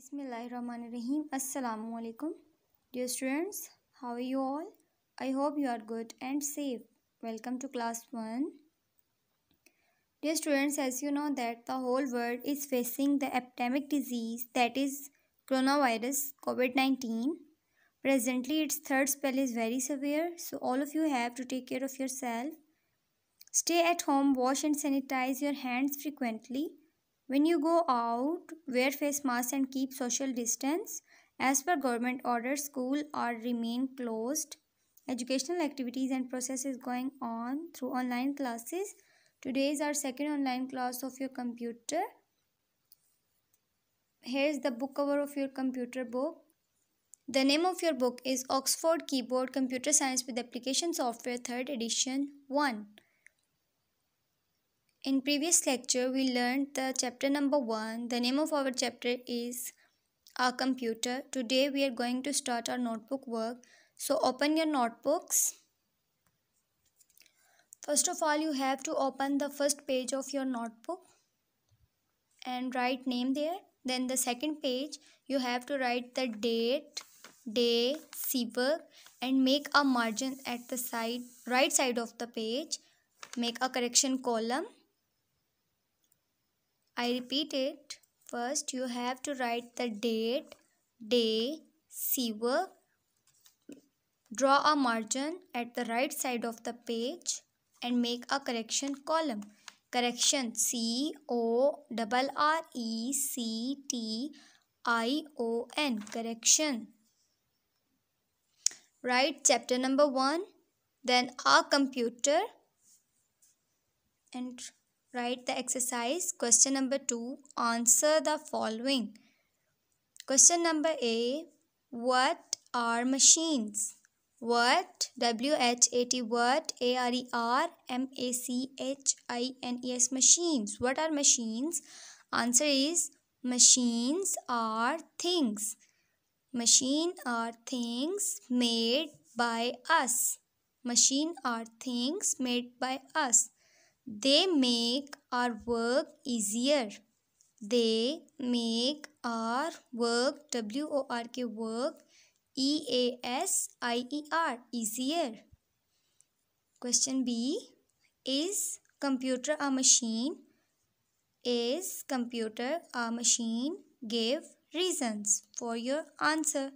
Bismillahirrahmanirrahim. Assalamu alaikum. Dear students, how are you all? I hope you are good and safe. Welcome to class 1. Dear students, as you know that the whole world is facing the epidemic disease that is coronavirus COVID-19. Presently, its third spell is very severe, so all of you have to take care of yourself. Stay at home, wash and sanitize your hands frequently when you go out, wear face mask and keep social distance. As per government order, school are remain closed. Educational activities and processes going on through online classes. Today is our second online class of your computer. Here is the book cover of your computer book. The name of your book is Oxford Keyboard Computer Science with Application Software 3rd Edition 1. In previous lecture, we learned the chapter number 1. The name of our chapter is Our Computer. Today we are going to start our notebook work. So open your notebooks. First of all, you have to open the first page of your notebook and write name there. Then the second page, you have to write the date, day, work, and make a margin at the side, right side of the page. Make a correction column I repeat it. First, you have to write the date, day, sewer. Draw a margin at the right side of the page and make a correction column. Correction C O double R E C T I O N. Correction. Write chapter number 1, then a computer and Write the exercise. Question number 2. Answer the following. Question number A. What are machines? What? W-H-A-T. What? A-R-E-R. M-A-C-H-I-N-E-S. Machines. What are machines? Answer is machines are things. Machine are things made by us. Machine are things made by us. They make our work easier. They make our work, W O R K work, E A S I E R, easier. Question B Is computer a machine? Is computer a machine? Give reasons for your answer.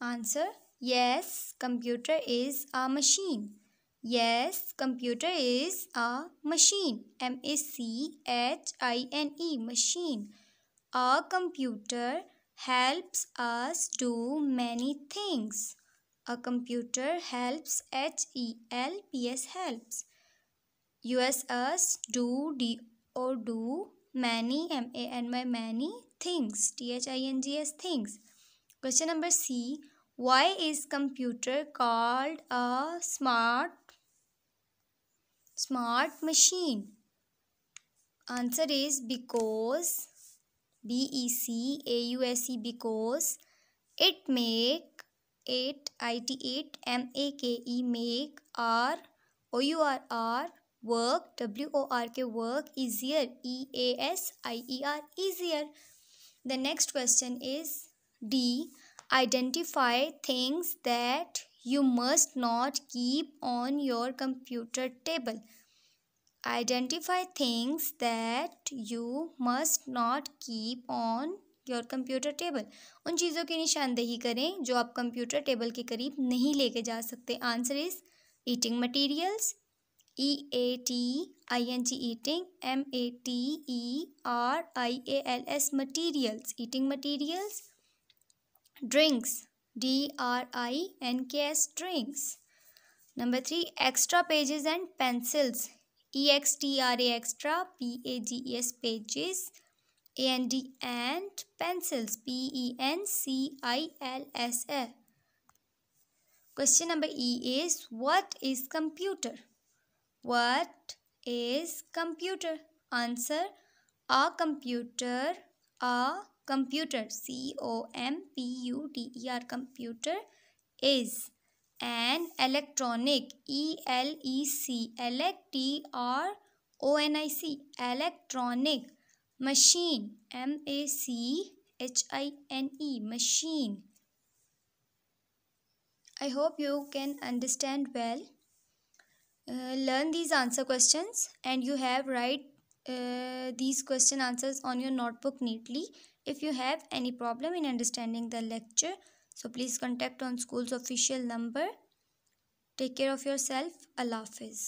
Answer Yes, computer is a machine. Yes, computer is a machine. M A C H I N E machine. A computer helps us do many things. A computer helps H E L P S helps. US us do D O do many M A N Y many things. T H I N G S things. Question number C. Why is computer called a smart smart machine? Answer is because B E C A U S E because it make it I T it M A K E make R O U R R work W O R K work easier E A S I E R easier. The next question is D identify things that you must not keep on your computer table identify things that you must not keep on your computer table उन चीज़ों की निशानदेही करें जो आप computer table के करीब नहीं लेके जा सकते answer is eating materials E A T I N G eating M A T E R I A L S materials eating materials drinks D R I N K S strings. Number 3 extra pages and pencils. E X T R A extra P A G E S pages A N D and pencils P E N C I L S L. Question number E is what is computer? What is computer? Answer a computer a computer c o m p u t e r computer is an electronic e l e c electronic machine m a c h i n e machine i hope you can understand well uh, learn these answer questions and you have write uh, these question answers on your notebook neatly if you have any problem in understanding the lecture, so please contact on school's official number. Take care of yourself. Allah Hafiz.